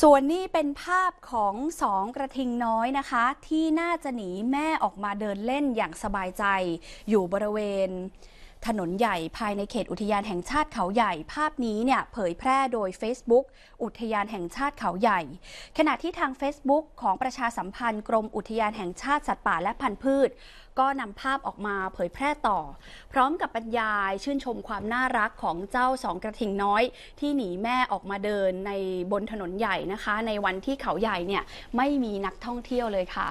ส่วนนี้เป็นภาพของสองกระทิงน้อยนะคะ ที่น่าจะหนีแม่ออกมาเดินเล่นอย่างสบายใจอยู่บริเวณถนนใหญ่ภายในเขตอุทยานแห่งชาติเขาใหญ่ภาพนี้เนี่ยเผยแพร่โดย Facebook อุทยานแห่งชาติเขาใหญ่ ขณะที่ทาง Facebook ของประชาสัมพันธ์กรมอุทยานแห่งชาติสัตว์ป่าและพันธุ์พืช ก็นำภาพออกมาเผยแพร่ต่อพร้อมกับบรรยายชื่นชมความน่ารักของเจ้าสองกระทิงน้อย ที่หนีแม่ออกมาเดินในบนถนนใหญ่นะคะ ในวันที่เขาใหญ่เนี่ยไม่มีนักท่องเที่ยวเลยค่ะ